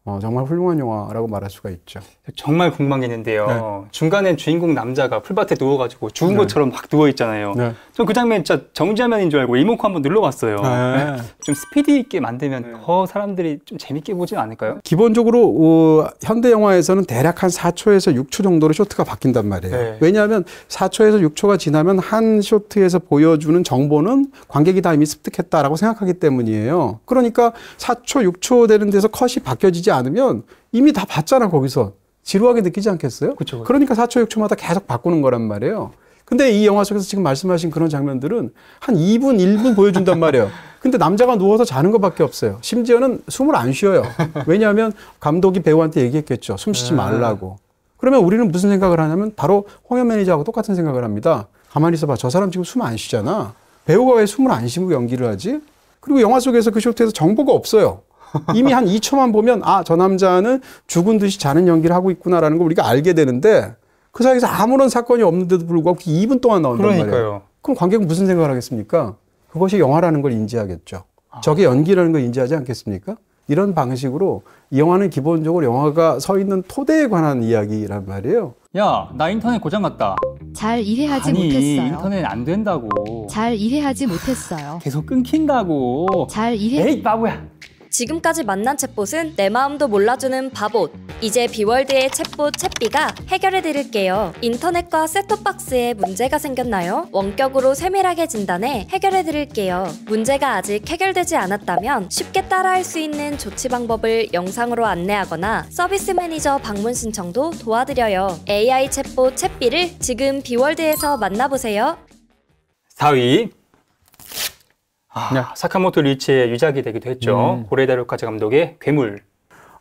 S2: 어, 정말 훌륭한 영화라고 말할 수가 있죠.
S1: 정말 궁금한 게 있는데요. 네. 중간에 주인공 남자가 풀밭에 누워가지고 죽은 네. 것처럼 막 누워 있잖아요. 네. 전그 장면 진짜 정지화면인 줄 알고 이모컨 한번 눌러봤어요. 네. 네. 좀 스피디 있게 만들면 네. 더 사람들이 좀 재밌게 보진 않을까요?
S2: 기본적으로 어, 현대 영화에서는 대략 한 4초에서 6초 정도로 쇼트가 바뀐단 말이에요. 네. 왜냐하면 4초에서 6초가 지나면 한 쇼트에서 보여주는 정보는 관객이 다 이미 습득했다라고 생각하기 때문이에요. 그러니까 4초, 6초 되는 데서 컷이 바뀌어지지 않으면 이미 다 봤잖아 거기서 지루하게 느끼지 않겠어요? 그쵸, 그쵸. 그러니까 4초 6초마다 계속 바꾸는 거란 말이에요. 근데 이 영화 속에서 지금 말씀하신 그런 장면들은 한 2분, 1분 보여준단 말이에요. 근데 남자가 누워서 자는 것밖에 없어요. 심지어는 숨을 안 쉬어요. 왜냐하면 감독이 배우한테 얘기했겠죠. 숨 쉬지 네. 말라고. 그러면 우리는 무슨 생각을 하냐면 바로 홍현 매니저하고 똑같은 생각을 합니다. 가만히 있어봐. 저 사람 지금 숨 안 쉬잖아. 배우가 왜 숨을 안 쉬고 연기를 하지? 그리고 영화 속에서 그 쇼트에서 정보가 없어요. 이미 한 2초만 보면 아, 저 남자는 죽은 듯이 자는 연기를 하고 있구나라는 걸 우리가 알게 되는데 그 사이에서 아무런 사건이 없는데도 불구하고 2분 동안 나온단 그러니까요. 말이에요. 그럼 관객은 무슨 생각을 하겠습니까? 그것이 영화라는 걸 인지하겠죠. 아. 저게 연기라는 걸 인지하지 않겠습니까? 이런 방식으로 이 영화는 기본적으로 영화가 서 있는 토대에 관한 이야기란 말이에요.
S1: 야, 나 인터넷 고장 났다. 잘이해하지 아니, 못했어요. 인터넷 안 된다고.
S2: 잘이해하지 못했어요.
S1: 계속 끊긴다고. 잘이해 에이, 바보야.
S2: 지금까지 만난 챗봇은 내 마음도 몰라주는 바봇. 이제 비월드의 챗봇 챗비가 해결해 드릴게요. 인터넷과 셋톱박스에 문제가 생겼나요? 원격으로 세밀하게 진단해 해결해 드릴게요. 문제가 아직 해결되지 않았다면 쉽게 따라할 수 있는 조치 방법을 영상으로 안내하거나 서비스 매니저 방문 신청도 도와드려요. AI 챗봇 챗비를 지금 비월드에서 만나보세요.
S1: 4위 아, 사카모토 리치의 유작이 되기도 했죠. 음. 고레다 로카즈 감독의 괴물.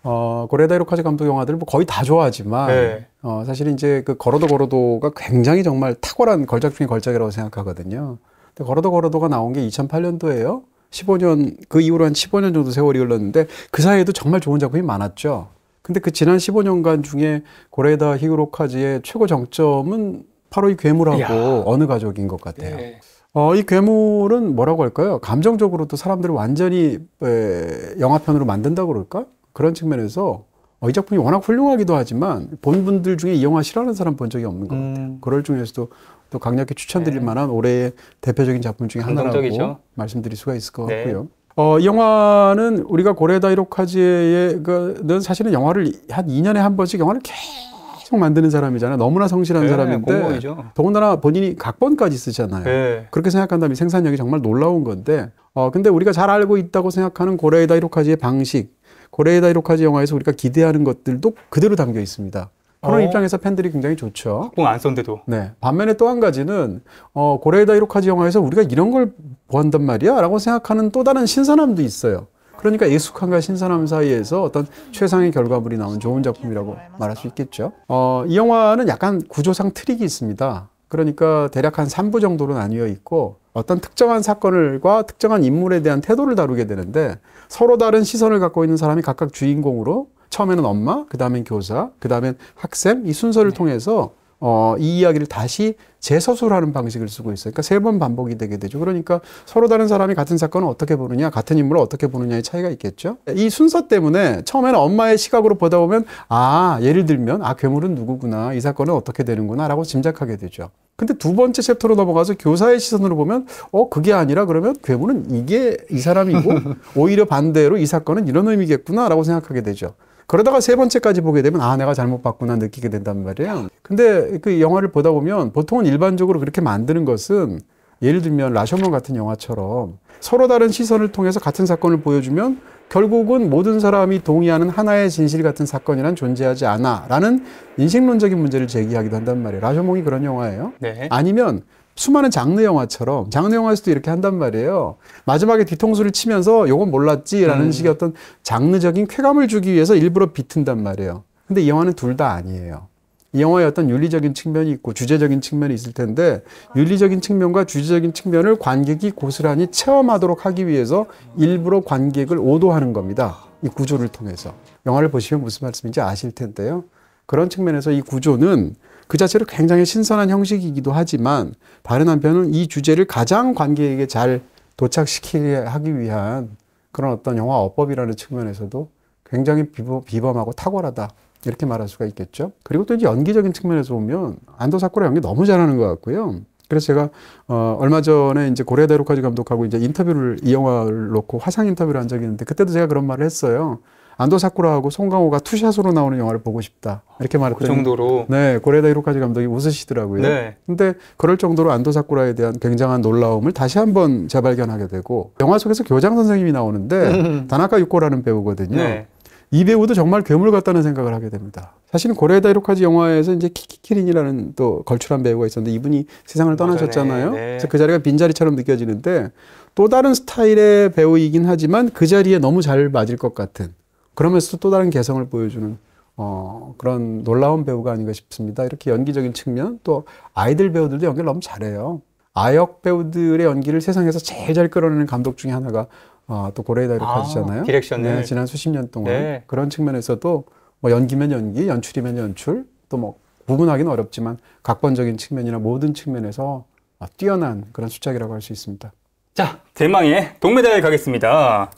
S2: 어, 고레다 로카즈 감독 영화들을 뭐 거의 다 좋아하지만 네. 어, 사실 이제 그 걸어도 걸어도가 굉장히 정말 탁월한 걸작 중의 걸작이라고 생각하거든요. 근데 걸어도 걸어도가 나온 게2 0 0 8년도에요 15년 그 이후로 한 15년 정도 세월이 흘렀는데 그 사이에도 정말 좋은 작품이 많았죠. 근데 그 지난 15년간 중에 고레다 히로카즈의 최고 정점은 바로 이 괴물하고 이야. 어느 가족인 것 같아요. 네. 어, 이 괴물은 뭐라고 할까요? 감정적으로 도 사람들을 완전히 에, 영화편으로 만든다고 그럴까? 그런 측면에서 어, 이 작품이 워낙 훌륭하기도 하지만 본 분들 중에 이 영화 싫어하는 사람 본 적이 없는 것 같아요. 음. 그럴 중에서도 또 강력히 추천드릴 네. 만한 올해의 대표적인 작품 중에 감동적이죠. 하나라 말씀드릴 수가 있을 것 네. 같고요. 어, 이 영화는 우리가 고레다이로카즈는 그, 사실은 영화를 한 2년에 한 번씩 영화를 계속 계속 만드는 사람이잖아요. 너무나 성실한 네, 사람인데 공무이죠 더군다나 본인이 각본까지 쓰잖아요. 네. 그렇게 생각한다면 생산력이 정말 놀라운 건데 어 근데 우리가 잘 알고 있다고 생각하는 고레이다 히로카즈의 방식, 고레이다 히로카즈 영화에서 우리가 기대하는 것들도 그대로 담겨 있습니다. 그런 어. 입장에서 팬들이 굉장히 좋죠. 각본 안 썼는데도. 네. 반면에 또 한 가지는 어 고레이다 히로카즈 영화에서 우리가 이런 걸 보한단 말이야라고 생각하는 또 다른 신선함도 있어요. 그러니까 익숙함과 신선함 사이에서 어떤 최상의 결과물이 나온 좋은 작품이라고 말할 수 있겠죠. 어, 이 영화는 약간 구조상 트릭이 있습니다. 그러니까 대략 한 3부 정도로 나뉘어 있고 어떤 특정한 사건과 특정한 인물에 대한 태도를 다루게 되는데 서로 다른 시선을 갖고 있는 사람이 각각 주인공으로 처음에는 엄마, 그 다음엔 교사, 그 다음엔 학생 이 순서를 네. 통해서 어, 이 이야기를 다시 재서술하는 방식을 쓰고 있어요. 그러니까 세 번 반복이 되게 되죠. 그러니까 서로 다른 사람이 같은 사건을 어떻게 보느냐, 같은 인물을 어떻게 보느냐의 차이가 있겠죠. 이 순서 때문에 처음에는 엄마의 시각으로 보다 보면 아, 예를 들면 아, 괴물은 누구구나, 이 사건은 어떻게 되는구나라고 짐작하게 되죠. 근데 두 번째 챕터로 넘어가서 교사의 시선으로 보면 어 그게 아니라 그러면 괴물은 이게 이 사람이고 오히려 반대로 이 사건은 이런 의미겠구나라고 생각하게 되죠. 그러다가 세 번째까지 보게 되면 아 내가 잘못 봤구나 느끼게 된단 말이에요. 근데 그 영화를 보다 보면 보통은 일반적으로 그렇게 만드는 것은 예를 들면 라셔먼 같은 영화처럼 서로 다른 시선을 통해서 같은 사건을 보여주면 결국은 모든 사람이 동의하는 하나의 진실 같은 사건이란 존재하지 않아 라는 인식론적인 문제를 제기하기도 한단 말이에요. 라쇼몽이 그런 영화예요. 네. 아니면 수많은 장르 영화처럼 장르 영화에서도 이렇게 한단 말이에요. 마지막에 뒤통수를 치면서 요건 몰랐지라는 음. 식의 어떤 장르적인 쾌감을 주기 위해서 일부러 비튼단 말이에요. 근데 이 영화는 둘 다 아니에요. 이 영화의 어떤 윤리적인 측면이 있고 주제적인 측면이 있을 텐데 윤리적인 측면과 주제적인 측면을 관객이 고스란히 체험하도록 하기 위해서 일부러 관객을 오도하는 겁니다. 이 구조를 통해서 영화를 보시면 무슨 말씀인지 아실 텐데요. 그런 측면에서 이 구조는 그 자체로 굉장히 신선한 형식이기도 하지만 다른 한편은 이 주제를 가장 관객에게 잘 도착시키게 하기 위한 그런 어떤 영화 어법이라는 측면에서도 굉장히 비범하고 탁월하다. 이렇게 말할 수가 있겠죠. 그리고 또 이제 연기적인 측면에서 보면 안도 사쿠라 연기 너무 잘하는 것 같고요. 그래서 제가 어 얼마 전에 이제 고레 다로카즈 감독하고 이제 인터뷰를 이 영화를 놓고 화상 인터뷰를 한 적이 있는데 그때도 제가 그런 말을 했어요. 안도 사쿠라하고 송강호가 투샷으로 나오는 영화를 보고 싶다 이렇게 그 말했더그 정도로 네 고레다 히로카즈 감독이 웃으시더라고요. 네. 근데 그럴 정도로 안도 사쿠라에 대한 굉장한 놀라움을 다시 한번 재발견하게 되고 영화 속에서 교장 선생님이 나오는데 다나카 유코라는 배우거든요. 네. 이 배우도 정말 괴물 같다는 생각을 하게 됩니다. 사실은 고레다 히로카즈 영화에서 이제 키키키린이라는 또 걸출한 배우가 있었는데 이분이 세상을 떠나셨잖아요. 네, 네. 그래서 그 자리가 빈자리처럼 느껴지는데 또 다른 스타일의 배우이긴 하지만 그 자리에 너무 잘 맞을 것 같은 그러면서 도또 다른 개성을 보여주는 어, 그런 놀라운 배우가 아닌가 싶습니다. 이렇게 연기적인 측면, 또 아이들 배우들도 연기를 너무 잘해요. 아역 배우들의 연기를 세상에서 제일 잘 끌어내는 감독 중에 하나가 어, 또 고레이다 이렇게하시잖아요 아, 디렉션을. 네, 지난 수십 년 동안. 네. 그런 측면에서도 뭐 연기면 연기, 연출이면 연출, 또 뭐 구분하기는 어렵지만 각본적인 측면이나 모든 측면에서 어, 뛰어난 그런 수작이라고 할 수 있습니다.
S1: 자, 대망의 동메달에 가겠습니다.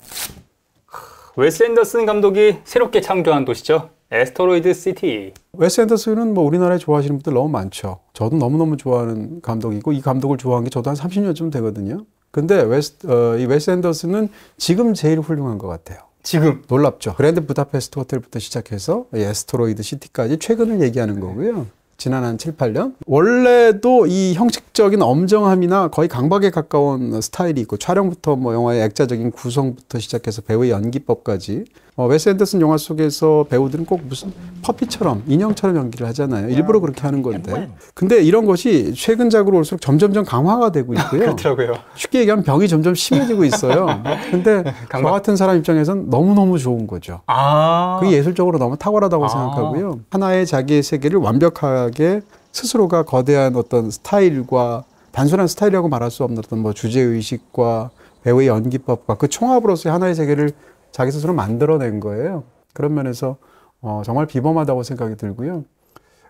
S1: 웨스 앤더슨 감독이 새롭게 창조한 도시죠. 에스토로이드 시티.
S2: 웨스 앤더슨은 뭐 우리나라에 좋아하시는 분들 너무 많죠. 저도 너무너무 좋아하는 감독이고 이 감독을 좋아한 게 저도 한 30년쯤 되거든요. 근데 웨스, 어, 이 웨스 앤더슨은 지금 제일 훌륭한 것 같아요. 지금 놀랍죠. 그랜드 부다페스트 호텔부터 시작해서 에스토로이드 시티까지 최근을 얘기하는 거고요. 지난 한 7, 8년. 원래도 이 형식적인 엄정함이나 거의 강박에 가까운 스타일이 있고 촬영부터 뭐 영화의 액자적인 구성부터 시작해서 배우의 연기법까지 어, 웨스 앤더슨 영화 속에서 배우들은 꼭 무슨 퍼피처럼 인형처럼 연기를 하잖아요. 일부러 그렇게 하는 건데. 근데 이런 것이 최근작으로 올수록 점점점 강화가 되고 아, 있고요. 그렇더라고요. 쉽게 얘기하면 병이 점점 심해지고 있어요. 근데 강화. 저 같은 사람 입장에선 너무너무 좋은 거죠. 아. 그게 예술적으로 너무 탁월하다고 아. 생각하고요. 하나의 자기의 세계를 완벽하게 스스로가 거대한 어떤 스타일과 단순한 스타일이라고 말할 수 없는 어떤 뭐 주제의식과 배우의 연기법과 그 총합으로서의 하나의 세계를 자기 스스로 만들어낸 거예요. 그런 면에서 어, 정말 비범하다고 생각이 들고요.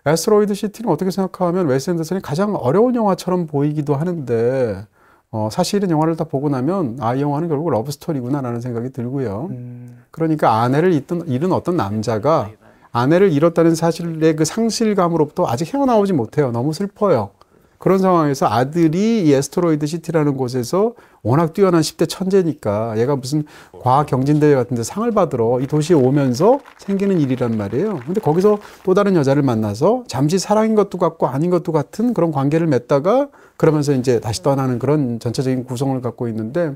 S2: 에스로이드 시티는 어떻게 생각하면 웨스 앤더슨이 가장 어려운 영화처럼 보이기도 하는데 어, 사실은 영화를 다 보고 나면 아 이 영화는 결국 러브스토리구나라는 생각이 들고요. 음. 그러니까 아내를 잃던, 잃은 어떤 남자가 아내를 잃었다는 사실의 그 상실감으로부터 아직 헤어나오지 못해요. 너무 슬퍼요. 그런 상황에서 아들이 이 에스토로이드 시티라는 곳에서 워낙 뛰어난 10대 천재니까 얘가 무슨 과학 경진대회 같은 데 상을 받으러 이 도시에 오면서 생기는 일이란 말이에요. 근데 거기서 또 다른 여자를 만나서 잠시 사랑인 것도 같고 아닌 것도 같은 그런 관계를 맺다가 그러면서 이제 다시 떠나는 그런 전체적인 구성을 갖고 있는데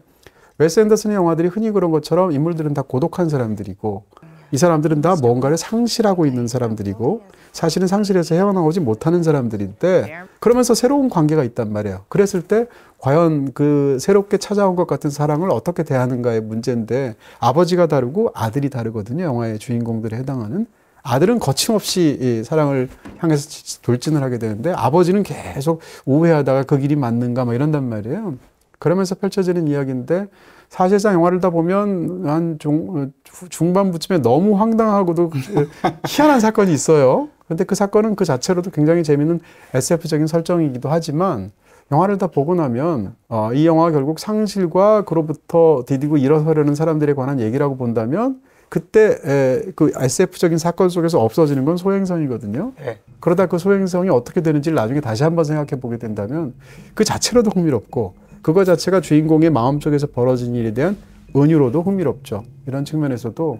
S2: 웨스 앤더슨의 영화들이 흔히 그런 것처럼 인물들은 다 고독한 사람들이고 이 사람들은 다 뭔가를 상실하고 있는 사람들이고 사실은 상실해서 헤어나오지 못하는 사람들인데 그러면서 새로운 관계가 있단 말이에요. 그랬을 때 과연 그 새롭게 찾아온 것 같은 사랑을 어떻게 대하는가의 문제인데 아버지가 다르고 아들이 다르거든요. 영화의 주인공들에 해당하는 아들은 거침없이 사랑을 향해서 돌진을 하게 되는데 아버지는 계속 오해하다가그 길이 맞는가 막 이런단 말이에요. 그러면서 펼쳐지는 이야기인데 사실상 영화를 다 보면 한 중, 어, 중반부쯤에 너무 황당하고도 그 희한한 사건이 있어요. 그런데 그 사건은 그 자체로도 굉장히 재미있는 SF적인 설정이기도 하지만 영화를 다 보고 나면 어, 이 영화 가 결국 상실과 그로부터 디디고 일어서려는 사람들에 관한 얘기라고 본다면 그때 에, 그 SF적인 사건 속에서 없어지는 건 소행성이거든요. 네. 그러다 그 소행성이 어떻게 되는지를 나중에 다시 한번 생각해 보게 된다면 그 자체로도 흥미롭고 그거 자체가 주인공의 마음 속에서 벌어진 일에 대한 은유로도 흥미롭죠. 이런 측면에서도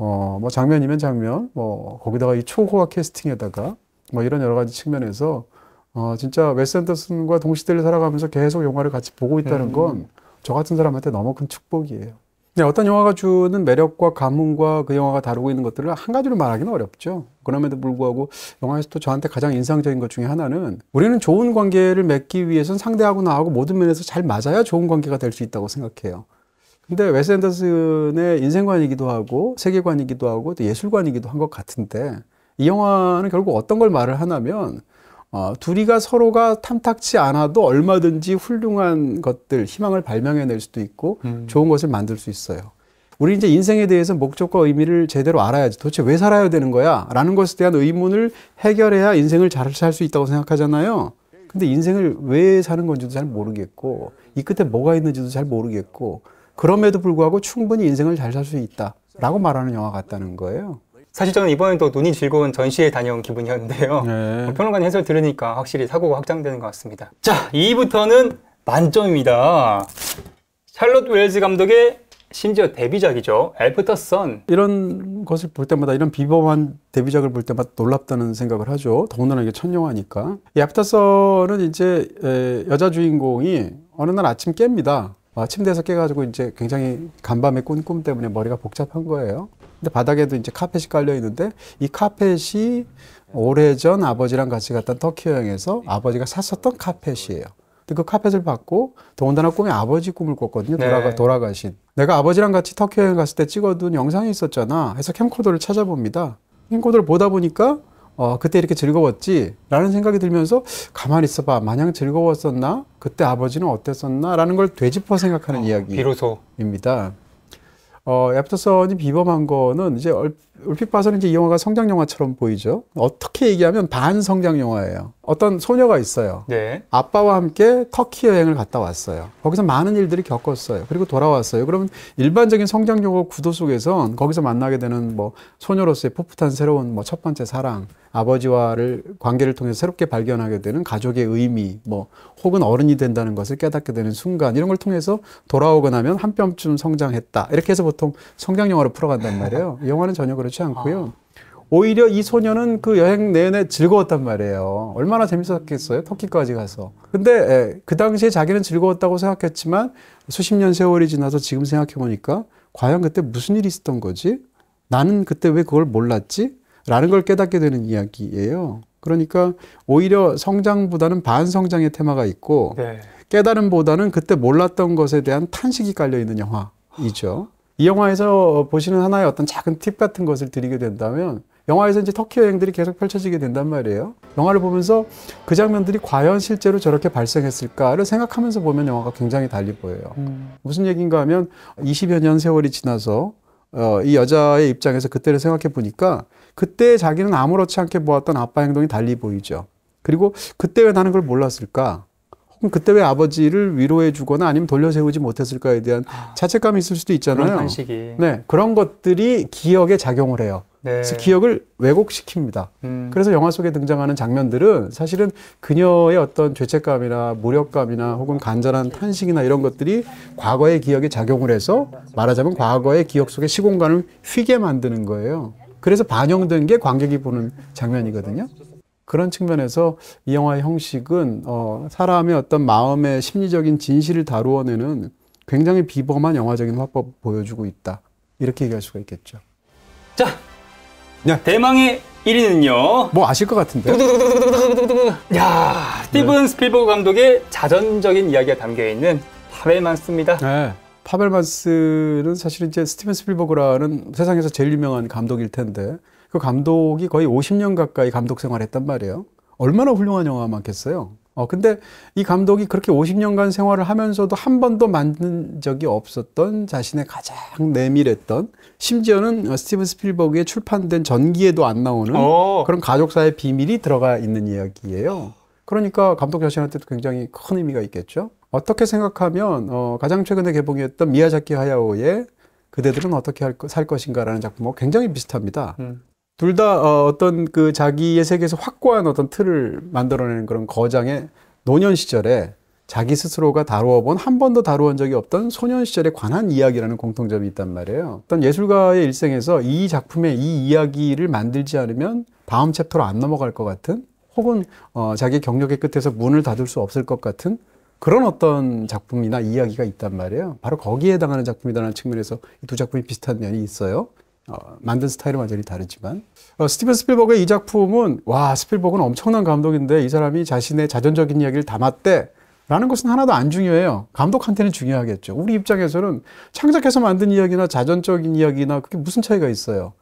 S2: 어, 뭐 장면이면 장면, 뭐 거기다가 이 초호화 캐스팅에다가 뭐 이런 여러 가지 측면에서 어, 진짜 웨스 앤더슨과 동시대를 살아가면서 계속 영화를 같이 보고 있다는 음. 건저 같은 사람한테 너무 큰 축복이에요. 네, 어떤 영화가 주는 매력과 감흥과 그 영화가 다루고 있는 것들을 한 가지로 말하기는 어렵죠. 그럼에도 불구하고 영화에서 또 저한테 가장 인상적인 것 중에 하나는 우리는 좋은 관계를 맺기 위해선 상대하고 나하고 모든 면에서 잘 맞아야 좋은 관계가 될 수 있다고 생각해요. 근데 웨스 앤더슨의 인생관이기도 하고 세계관이기도 하고 또 예술관이기도 한 것 같은데 이 영화는 결국 어떤 걸 말을 하냐면 어, 둘이가 서로가 탐탁치 않아도 얼마든지 훌륭한 것들, 희망을 발명해낼 수도 있고 음. 좋은 것을 만들 수 있어요. 우리 이제 인생에 대해서 목적과 의미를 제대로 알아야지. 도대체 왜 살아야 되는 거야? 라는 것에 대한 의문을 해결해야 인생을 잘 살 수 있다고 생각하잖아요. 근데 인생을 왜 사는 건지도 잘 모르겠고, 이 끝에 뭐가 있는지도 잘 모르겠고, 그럼에도 불구하고 충분히 인생을 잘 살 수 있다. 라고 말하는 영화 같다는 거예요.
S1: 사실 저는 이번에도 눈이 즐거운 전시에 다녀온 기분이었는데요. 네. 뭐 평론관 가 해설 들으니까 확실히 사고가 확장되는 것 같습니다. 자, 2부터는 만점입니다. 샬롯 웰즈 감독의 심지어 데뷔작이죠.
S2: 애프터 선. 이런 것을 볼 때마다 이런 비범한 데뷔작을 볼 때마다 놀랍다는 생각을 하죠. 더군다나 이게 첫 영화니까. 이 애프터 선은 이제 여자 주인공이 어느 날 아침 깹니다. 뭐 침대에서 깨가지고 이제 굉장히 간밤의꾼꿈 때문에 머리가 복잡한 거예요. 근데 바닥에도 이제 카펫이 깔려 있는데 이 카펫이 오래전 아버지랑 같이 갔던 터키 여행에서 아버지가 샀었던 카펫이에요. 그 카펫을 받고 더군다나 꿈에 아버지 꿈을 꿨거든요. 네. 돌아가 네. 돌아가신. 내가 아버지랑 같이 터키 여행 갔을 때 찍어둔 영상이 있었잖아. 해서 캠코더를 찾아봅니다. 캠코더를 보다 보니까 어 그때 이렇게 즐거웠지라는 생각이 들면서 가만히 있어봐 마냥 즐거웠었나 그때 아버지는 어땠었나라는 걸 되짚어 생각하는 어, 이야기입니다. 비로소. 어, 애프터선이 비범한 거는 이제 얼핏 봐서는 이제 이 영화가 성장 영화처럼 보이죠. 어떻게 얘기하면 반성장 영화예요. 어떤 소녀가 있어요. 네. 아빠와 함께 터키 여행을 갔다 왔어요. 거기서 많은 일들이 겪었어요. 그리고 돌아왔어요. 그러면 일반적인 성장적으 구도 속에선 거기서 만나게 되는 뭐 소녀로서의 풋풋한 새로운 뭐 첫 번째 사랑, 아버지와를 관계를 통해 새롭게 발견하게 되는 가족의 의미, 뭐 혹은 어른이 된다는 것을 깨닫게 되는 순간 이런 걸 통해서 돌아오고 나면 한 뼘쯤 성장했다. 이렇게 해서 보통 성장 영화로 풀어간단 말이에요. 영화는 전혀 그렇지 않고요. 아. 오히려 이 소녀는 그 여행 내내 즐거웠단 말이에요. 얼마나 재밌었겠어요? 터키까지 가서. 근데 에, 예, 그 당시에 자기는 즐거웠다고 생각했지만 수십 년 세월이 지나서 지금 생각해 보니까 과연 그때 무슨 일이 있었던 거지? 나는 그때 왜 그걸 몰랐지? 라는 걸 깨닫게 되는 이야기예요. 그러니까 오히려 성장보다는 반성장의 테마가 있고 네. 깨달음보다는 그때 몰랐던 것에 대한 탄식이 깔려 있는 영화이죠. 이 영화에서 보시는 하나의 어떤 작은 팁 같은 것을 드리게 된다면 영화에서 이제 터키 여행들이 계속 펼쳐지게 된단 말이에요. 영화를 보면서 그 장면들이 과연 실제로 저렇게 발생했을까를 생각하면서 보면 영화가 굉장히 달리 보여요. 음. 무슨 얘기인가 하면 20여 년 세월이 지나서 어, 이 여자의 입장에서 그때를 생각해 보니까 그때 자기는 아무렇지 않게 보았던 아빠 행동이 달리 보이죠. 그리고 그때 왜 나는 그걸 몰랐을까? 혹은 그때 왜 아버지를 위로해 주거나 아니면 돌려세우지 못했을까에 대한 아, 자책감이 있을 수도 있잖아요. 그런 네. 그런 것들이 기억에 작용을 해요. 네. 그래서 기억을 왜곡시킵니다. 음. 그래서 영화 속에 등장하는 장면들은 사실은 그녀의 어떤 죄책감이나 무력감이나 혹은 간절한 그렇죠. 탄식이나 이런 것들이 과거의 기억에 작용을 해서 말하자면 과거의 기억 속의 시공간을 휘게 만드는 거예요. 그래서 반영된 게 관객이 보는 장면이거든요. 그런 측면에서 이 영화의 형식은 어, 사람의 어떤 마음의 심리적인 진실을 다루어내는 굉장히 비범한 영화적인 화법 보여주고 있다. 이렇게 얘기할 수가 있겠죠. 자,
S1: 네. 대망의 1위는요. 뭐 아실
S2: 것 같은데. 야,
S1: 스티븐 네. 스필버그 감독의 자전적인 이야기가 담겨 있는
S2: 파벨만스입니다. 네. 파벨만스는 사실 은 이제 스티븐 스필버그라는 세상에서 제일 유명한 감독일 텐데 그 감독이 거의 50년 가까이 감독 생활했단 말이에요. 얼마나 훌륭한 영화 많겠어요. 어, 근데 이 감독이 그렇게 50년간 생활을 하면서도 한 번도 만든 적이 없었던 자신의 가장 내밀했던 심지어는 스티븐 스필버그의 출판된 전기에도 안 나오는 오. 어. 그런 가족사의 비밀이 들어가 있는 이야기예요. 그러니까 감독 자신한테도 굉장히 큰 의미가 있겠죠. 어떻게 생각하면 어, 가장 최근에 개봉했던 미야자키 하야오의 그대들은 어떻게 할, 살 것인가라는 작품하고 굉장히 비슷합니다. 음. 둘다 어, 어떤 그 자기의 세계에서 확고한 어떤 틀을 만들어내는 그런 거장의 노년 시절에 자기 스스로가 다루어본 한 번도 다루어 본 적이 없던 소년 시절에 관한 이야기라는 공통점이 있단 말이에요. 어떤 예술가의 일생에서 이 작품의 이 이야기를 만들지 않으면 다음 챕터로 안 넘어갈 것 같은 혹은 어, 자기 경력의 끝에서 문을 닫을 수 없을 것 같은 그런 어떤 작품이나 이야기가 있단 말이에요. 바로 거기에 해당하는 작품이라는 측면에서 이 두 작품이 비슷한 면이 있어요. 어, 만든 스타일은 완전히 다르지만 어, 스티븐 스필버그의 이 작품은 와 스필버그는 엄청난 감독인데 이 사람이 자신의 자전적인 이야기를 담았대 라는 것은 하나도 안 중요해요. 감독한테는 중요하겠죠. 우리 입장에서는 창작해서 만든 이야기나 자전적인 이야기나 그게 무슨 차이가 있어요.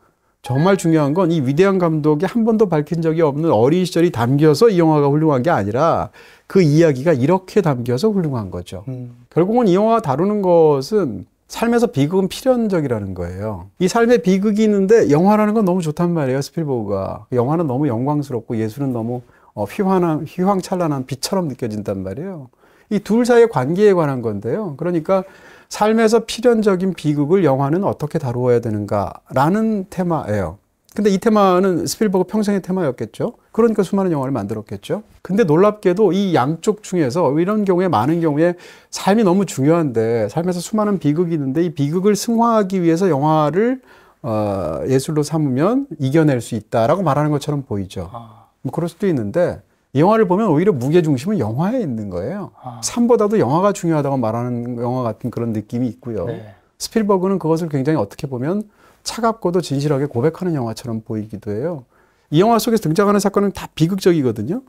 S2: 정말 중요한 건 이 위대한 감독이 한 번도 밝힌 적이 없는 어린 시절이 담겨서 이 영화가 훌륭한 게 아니라 그 이야기가 이렇게 담겨서 훌륭한 거죠. 음. 결국은 이 영화 다루는 것은 삶에서 비극은 필연적이라는 거예요. 이 삶에 비극이 있는데 영화라는 건 너무 좋단 말이에요. 스피버그가 영화는 너무 영광스럽고 예술은 너무 어, 휘황한 휘황찬란한 빛처럼 느껴진단 말이에요. 이 둘 사이의 관계에 관한 건데요. 그러니까 삶에서 필연적인 비극을 영화는 어떻게 다루어야 되는가라는 테마예요. 근데 이 테마는 스필버그 평생의 테마였겠죠. 그러니까 수많은 영화를 만들었겠죠. 근데 놀랍게도 이 양쪽 중에서 이런 경우에 많은 경우에 삶이 너무 중요한데 삶에서 수많은 비극이 있는데 이 비극을 승화하기 위해서 영화를 어, 예술로 삼으면 이겨낼 수 있다라고 말하는 것처럼 보이죠. 아. 뭐 그럴 수도 있는데 영화를 보면 오히려 무게 중심은 영화에 있는 거예요. 아. 삶보다도 영화가 중요하다고 말하는 영화 같은 그런 느낌이 있고요. 네. 스필버그는 그것을 굉장히 어떻게 보면 차갑고도 진실하게 고백하는 영화처럼 보이기도 해요. 이 영화 속에서 등장하는 사건은 다 비극적이거든요.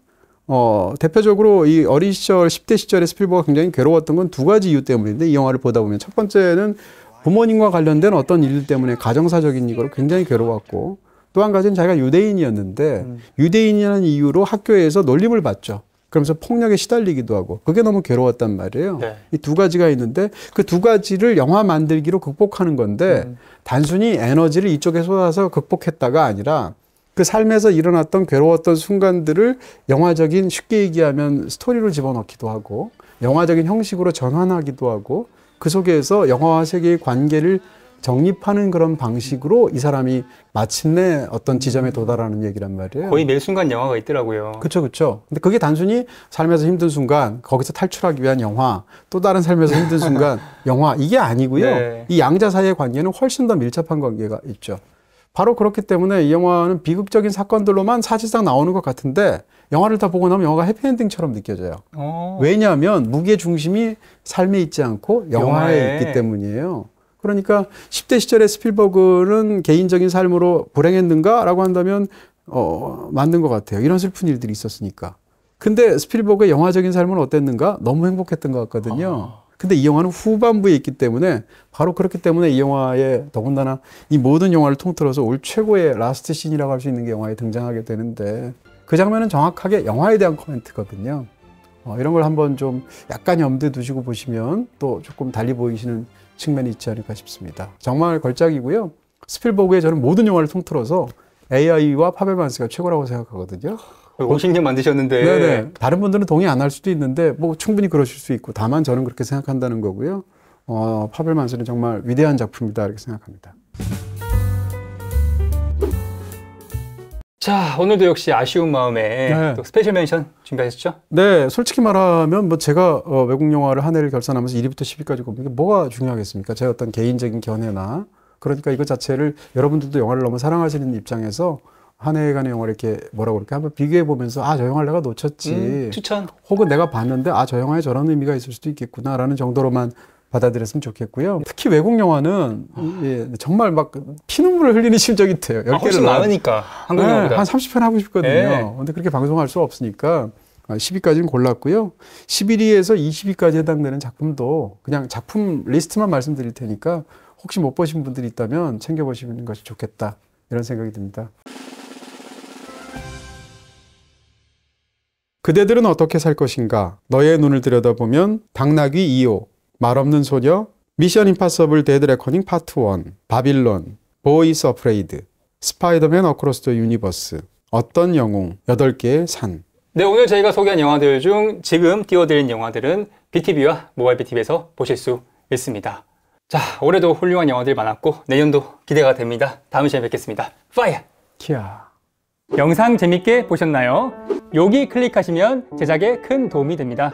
S2: 어, 대표적으로 이 어린 시절, 10대 시절에 스피버가 굉장히 괴로웠던 건 두 가지 이유 때문인데 이 영화를 보다 보면 첫 번째는 부모님과 관련된 어떤 일 때문에 가정사적인 이걸 굉장히 괴로웠고 또 한 가지는 자기가 유대인이었는데 음. 유대인이라는 이유로 학교에서 놀림을 받죠. 그러면서 폭력에 시달리기도 하고 그게 너무 괴로웠단 말이에요. 네. 이두 가지가 있는데 그 두 가지를 영화 만들기로 극복하는 건데 음. 단순히 에너지를 이쪽에 쏟아서 극복했다가 아니라 그 삶에서 일어났던 괴로웠던 순간들을 영화적인 쉽게 얘기하면 스토리로 집어넣기도 하고 영화적인 형식으로 전환하기도 하고 그 속에서 영화와 세계의 관계를 정립하는 그런 방식으로 이 사람이 마침내 어떤 지점에 도달하는 얘기란 말이에요. 거의
S1: 매 순간 영화가 있더라고요.
S2: 그렇죠, 그렇죠. 근데 그게 단순히 삶에서 힘든 순간 거기서 탈출하기 위한 영화, 또 다른 삶에서 힘든 순간 영화 이게 아니고요. 네. 이 양자 사이의 관계는 훨씬 더 밀접한 관계가 있죠. 바로 그렇기 때문에 이 영화는 비극적인 사건들로만 사실상 나오는 것 같은데 영화를 다 보고 나면 영화가 해피엔딩처럼 느껴져요. 오. 어. 왜냐하면 무게 중심이 삶에 있지 않고 영화에, 영화에 있기 때문이에요. 그러니까 10대 시절에 스필버그는 개인적인 삶으로 불행했는가라고 한다면 어, 맞는 것 같아요. 이런 슬픈 일들이 있었으니까. 근데 스필버그의 영화적인 삶은 어땠는가? 너무 행복했던 것 같거든요. 아. 근데 이 영화는 후반부에 있기 때문에 바로 그렇기 때문에 이 영화에 더군다나 이 모든 영화를 통틀어서 올 최고의 라스트 씬이라고 할 수 있는 게 영화에 등장하게 되는데 그 장면은 정확하게 영화에 대한 코멘트거든요. 어, 이런 걸 한번 좀 약간 염두에 두시고 보시면 또 조금 달리 보이시는 측면이 있지 않을까 싶습니다. 정말 걸작이고요. 스필버그의 저는 모든 영화를 통틀어서 AI와 파벨반스가 최고라고 생각하거든요.
S1: 공식님 만드셨는데. 네네.
S2: 다른 분들은 동의 안 할 수도 있는데 뭐 충분히 그러실 수 있고 다만 저는 그렇게 생각한다는 거고요. 어, 파벨만스는 정말 위대한 작품이다 이렇게 생각합니다. 자, 오늘도 역시 아쉬운
S1: 마음에 네. 또 스페셜 멘션 준비하셨죠?
S2: 네, 솔직히 말하면 뭐 제가 어, 외국 영화를 한 해를 결산하면서 1위부터 10위까지 꼽는 게 뭐가 중요하겠습니까? 제 어떤 개인적인 견해나 그러니까 이거 자체를 여러분들도 영화를 너무 사랑하시는 입장에서 한 해간의 영화를 이렇게 뭐라고 그럴까 한번 비교해 보면서 아 저 영화를 내가 놓쳤지 음, 추천 혹은 내가 봤는데 아 저 영화에 저런 의미가 있을 수도 있겠구나라는 정도로만 받아들였으면 좋겠고요. 특히 외국 영화는 예, 정말 막 피눈물을 흘리는 심정이 돼요. 1개를 아, 으니까 한국 네, 영화보다. 30편 하고 싶거든요. 네. 근데 그렇게 방송할 수 없으니까 10위까지는 아, 골랐고요. 11위에서 20위까지 해당되는 작품도 그냥 작품 리스트만 말씀드릴 테니까 혹시 못 보신 분들이 있다면 챙겨보시는 것이 좋겠다. 이런 생각이 듭니다. 그대들은 어떻게 살 것인가? 너의 눈을 들여다보면 당나귀 2호 말없는 소녀, 미션 임파서블 데드 레코닝 파트 1, 바빌론, 보이스 어프레이드, 스파이더맨 어크로스 더 유니버스, 어떤 영웅, 8개의 산.
S1: 네, 오늘 저희가 소개한 영화들 중 지금 띄워드린 영화들은 BTV와 모바일 BTV에서 보실 수 있습니다. 자, 올해도 훌륭한 영화들 많았고 내년도 기대가 됩니다. 다음 시간에 뵙겠습니다.
S2: 파이어! 키아!
S1: 영상 재밌게 보셨나요? 여기 클릭하시면 제작에 큰 도움이 됩니다.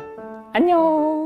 S1: 안녕!